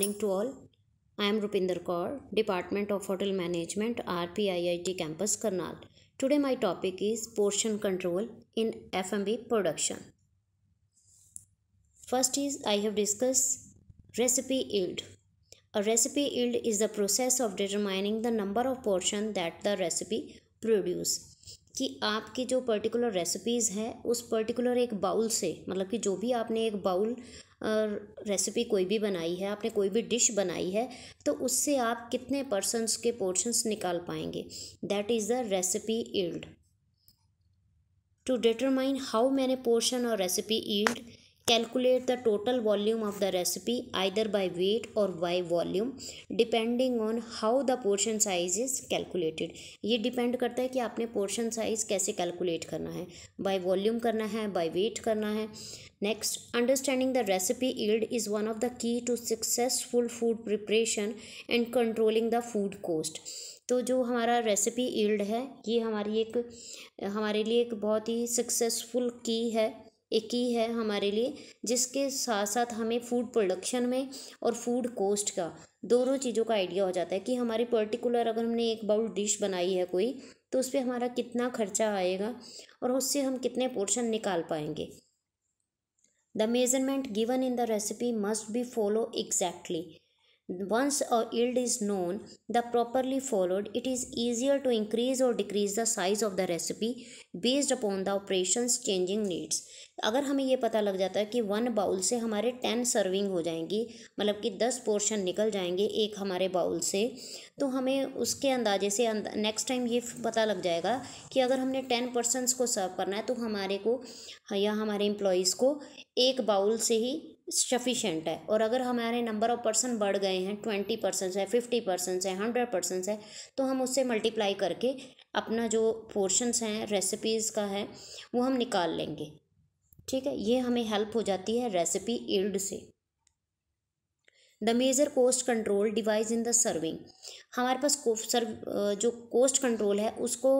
Morning to all I am Rupinder Kaur department of hotel management R P I I T campus Karnal today my topic is portion control in F M B production first is I have discuss recipe yield a recipe yield is the process of determining the number of portion that the recipe produce कि आपकी जो particular recipes है उस particular एक bowl से मतलब कि जो भी आपने एक बाउल रेसिपी कोई भी बनाई है आपने कोई भी डिश बनाई है तो उससे आप कितने पर्सनस के पोर्शंस निकाल पाएंगे that is the recipe yield to determine how many portion और recipe yield calculate the total volume of the recipe either by weight or by volume depending on how the portion size is calculated ये depend करता है कि आपने portion size कैसे calculate करना है by volume करना है बाय वेट करना है next understanding the recipe yield is one of the key to successful food preparation and controlling the food cost तो जो हमारा रेसिपी ईल्ड है ये हमारी एक हमारे लिए एक बहुत ही सक्सेसफुल की है एक ही है हमारे लिए जिसके साथ साथ हमें फूड प्रोडक्शन में और फूड कोस्ट का दोनों चीज़ों का आइडिया हो जाता है कि हमारी पर्टिकुलर अगर हमने एक बाउल डिश बनाई है कोई तो उस पर हमारा कितना खर्चा आएगा और उससे हम कितने पोर्शन निकाल पाएंगे the measurement given in the recipe must be follow exactly Once a yield is known, the properly followed, it is easier to increase or decrease the size of the recipe based upon the operations changing needs. अगर हमें ये पता लग जाता है कि one bowl से हमारे टेन सर्विंग हो जाएंगी मतलब कि दस पोर्शन निकल जाएंगे एक हमारे बाउल से तो हमें उसके अंदाजे से नेक्स्ट टाइम ये पता लग जाएगा कि अगर हमने टेन पर्सनस को सर्व करना है तो हमारे को या हमारे एम्प्लॉयज़ को एक बाउल से ही सफिशेंट है और अगर हमारे नंबर ऑफ पर्सन बढ़ गए हैं ट्वेंटी परसेंट है फिफ्टी परसेंट है हंड्रेड परसेंट है तो हम उससे मल्टीप्लाई करके अपना जो पोर्शंस हैं रेसिपीज़ का है वो हम निकाल लेंगे ठीक है ये हमें हेल्प हो जाती है रेसिपी ईल्ड से the major cost control device in the serving हमारे पास सर्व जो कोस्ट कंट्रोल है उसको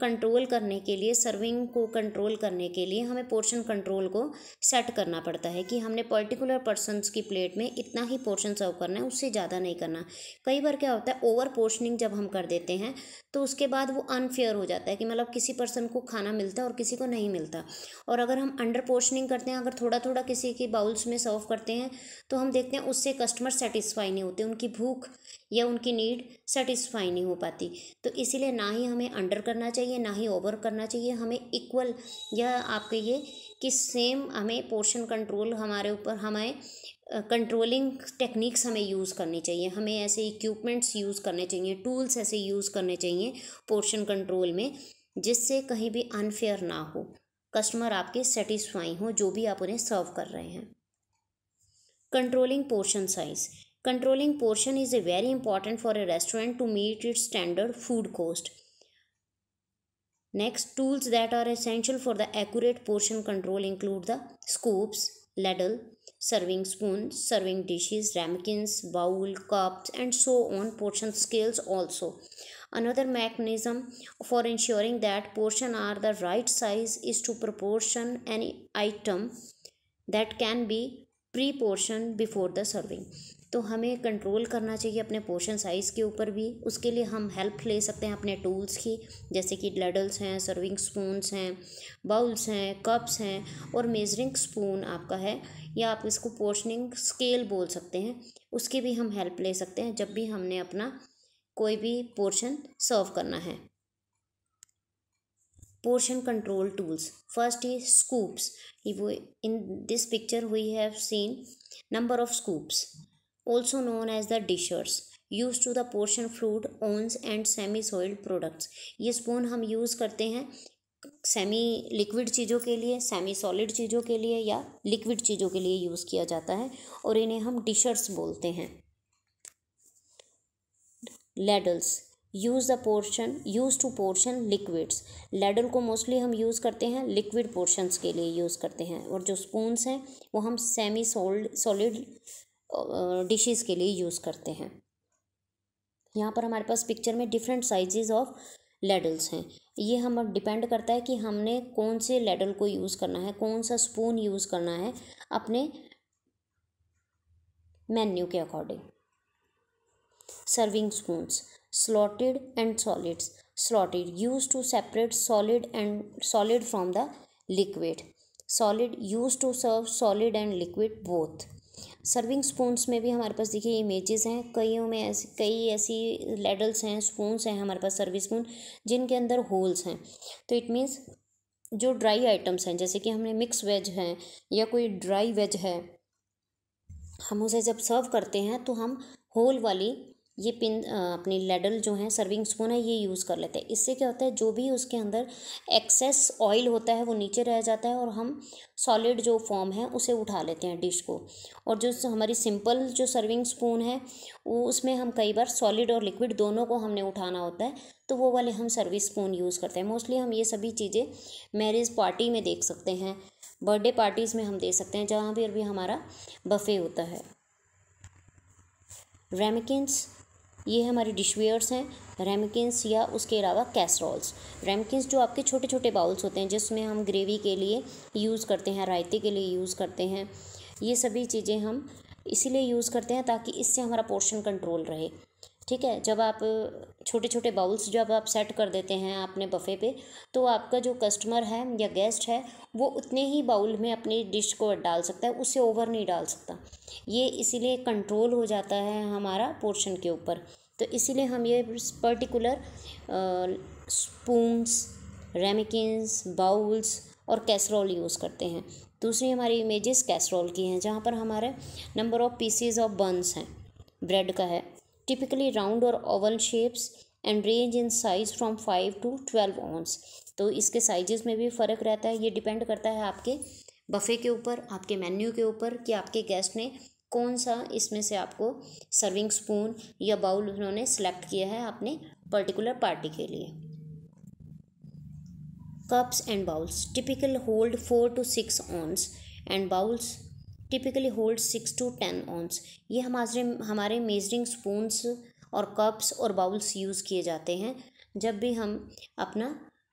कंट्रोल करने के लिए सर्विंग को कंट्रोल करने के लिए हमें पोर्शन कंट्रोल को सेट करना पड़ता है कि हमने पर्टिकुलर पर्सनस की प्लेट में इतना ही पोर्शन सर्व करना है उससे ज़्यादा नहीं करना कई बार क्या होता है ओवर पोर्शनिंग जब हम कर देते हैं तो उसके बाद वो अनफेयर हो जाता है कि मतलब किसी पर्सन को खाना मिलता है और किसी को नहीं मिलता और अगर हम अंडर पोर्शनिंग करते हैं अगर थोड़ा थोड़ा किसी के बाउल्स में सर्व करते हैं तो हम देखते हैं उससे कस्टमर सेटिस्फाई नहीं होते उनकी भूख या उनकी नीड सेटिस्फाई नहीं हो पाती तो इसीलिए ना ही हमें अंडर करना चाहिए ना ही ओवर करना चाहिए हमें इक्वल या आप कहिए कि सेम हमें पोर्शन कंट्रोल हमारे ऊपर हमें कंट्रोलिंग uh, टेक्निक्स हमें यूज़ करनी चाहिए हमें ऐसे इक्विपमेंट्स यूज़ करने चाहिए टूल्स ऐसे यूज़ करने चाहिए पोर्शन कंट्रोल में जिससे कहीं भी अनफेयर ना हो कस्टमर आपके सेटिस्फाई हो जो भी आप उन्हें सर्व कर रहे हैं controlling portion size Controlling portion is a very important for a restaurant to meet its standard food cost. Next, tools that are essential for the accurate portion control include the scoops, ladle, serving spoon, serving dishes, ramekins, bowl, cups and so on portion scales also. Another mechanism for ensuring that portion are the right size is to proportion any item that can be pre-portioned before the serving. तो हमें control करना चाहिए अपने portion size के ऊपर भी उसके लिए हम हेल्प ले सकते हैं अपने टूल्स की जैसे कि लेडल्स हैं सर्विंग स्पून्स हैं बाउल्स हैं कप्स हैं और मेजरिंग स्पून आपका है या आप इसको पोर्शनिंग स्केल बोल सकते हैं उसकी भी हम हेल्प ले सकते हैं जब भी हमने अपना कोई भी पोर्शन सर्व करना है portion control tools first is scoops वो in this picture you have seen number of scoops also known as the dishers use to the portion fruit ones and semi solid products ये spoon हम use करते हैं semi liquid चीज़ों के लिए semi solid चीज़ों के लिए या लिक्विड चीज़ों के लिए यूज़ किया जाता है और इन्हें हम डिशर्स बोलते हैं ladles use the portion use to portion liquids ladle को मोस्टली हम यूज़ करते हैं लिक्विड पोर्शंस के लिए यूज़ करते हैं और जो स्पून्स हैं वो हम सेमी सोल्ड सॉलिड डिशेस के लिए यूज़ करते हैं यहाँ पर हमारे पास पिक्चर में डिफरेंट साइजेस ऑफ लेडल्स हैं ये हम डिपेंड करता है कि हमने कौन से लेडल को यूज़ करना है कौन सा स्पून यूज़ करना है अपने मेन्यू के according serving spoon slotted and solids slotted use to separate solid and solid from the liquid solid use to serve solid and liquid both serving spoons में भी हमारे पास देखिए इमेजेस हैं कईयों में ऐसे कई ऐसी लेडल्स हैं स्पूंस हैं हमारे पास सर्विंग स्पून जिनके अंदर होल्स हैं तो इट मीन्स जो ड्राई आइटम्स हैं जैसे कि हमने मिक्स वेज हैं या कोई ड्राई वेज है हम उसे जब सर्व करते हैं तो हम होल वाली ये पिन अपनी लेडल जो है सर्विंग स्पून है ये यूज़ कर लेते हैं इससे क्या होता है जो भी उसके अंदर एक्सेस ऑयल होता है वो नीचे रह जाता है और हम सॉलिड जो फॉर्म है उसे उठा लेते हैं डिश को और जो हमारी सिंपल जो सर्विंग स्पून है वो उसमें हम कई बार सॉलिड और लिक्विड दोनों को हमने उठाना होता है तो वो वाले हम सर्विस स्पून यूज़ करते हैं मोस्टली हम ये सभी चीज़ें मैरिज पार्टी में देख सकते हैं बर्थडे पार्टीज़ में हम दे सकते हैं जहाँ भी भी हमारा बफ़े होता है रेमिकिन्स ये हमारे डिशवेयर्स हैं रेमकिंस या उसके अलावा कैसरोल्स रेमकिंस जो आपके छोटे छोटे बाउल्स होते हैं जिसमें हम ग्रेवी के लिए यूज़ करते हैं रायते के लिए यूज़ करते हैं ये सभी चीज़ें हम इसीलिए यूज़ करते हैं ताकि इससे हमारा पोर्शन कंट्रोल रहे ठीक है जब आप छोटे छोटे बाउल्स जब आप सेट कर देते हैं आपने बफ़े पे तो आपका जो कस्टमर है या गेस्ट है वो उतने ही बाउल में अपनी डिश को डाल सकता है उससे ओवर नहीं डाल सकता ये इसीलिए कंट्रोल हो जाता है हमारा पोर्शन के ऊपर तो इसीलिए हम ये पर्टिकुलर स्पूंस रेमिकिन्स बाउल्स और कैसरोल यूज़ करते हैं दूसरी हमारी इमेजेस कैसरोल की हैं जहाँ पर हमारे number of pieces of buns हैं ब्रेड का है टिपिकली राउंड और oval shapes and range in size from five to twelve ounces तो इसके साइजेस में भी फ़र्क रहता है ये डिपेंड करता है आपके बफ़े के ऊपर आपके मेन्यू के ऊपर कि आपके गेस्ट ने कौन सा इसमें से आपको सर्विंग स्पून या बाउल उन्होंने सेलेक्ट किया है अपने पर्टिकुलर पार्टी के लिए cups and bowls typical hold four to six ounces and bowls typically hold six to ten ounces ये हमारे हमारे मेजरिंग स्पून्स और कप्स और बाउल्स यूज़ किए जाते हैं जब भी हम अपना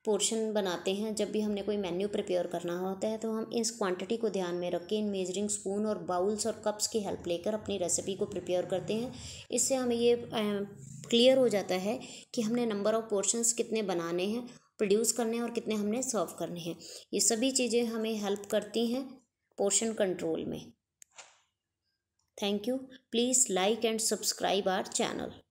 पोर्शन बनाते हैं जब भी हमने कोई मेन्यू प्रिपेयर करना होता है तो हम इस क्वांटिटी को ध्यान में रख के इन मेजरिंग स्पून और बाउल्स और कप्स की हेल्प लेकर अपनी रेसिपी को प्रिपेयर करते हैं इससे हमें ये क्लियर हो जाता है कि हमने नंबर ऑफ़ पोर्शंस कितने बनाने हैं प्रोड्यूस करने हैं और कितने हमने सर्व करने हैं ये सभी चीज़ें हमें हेल्प करती हैं पोर्शन कंट्रोल में thank you please like and subscribe our channel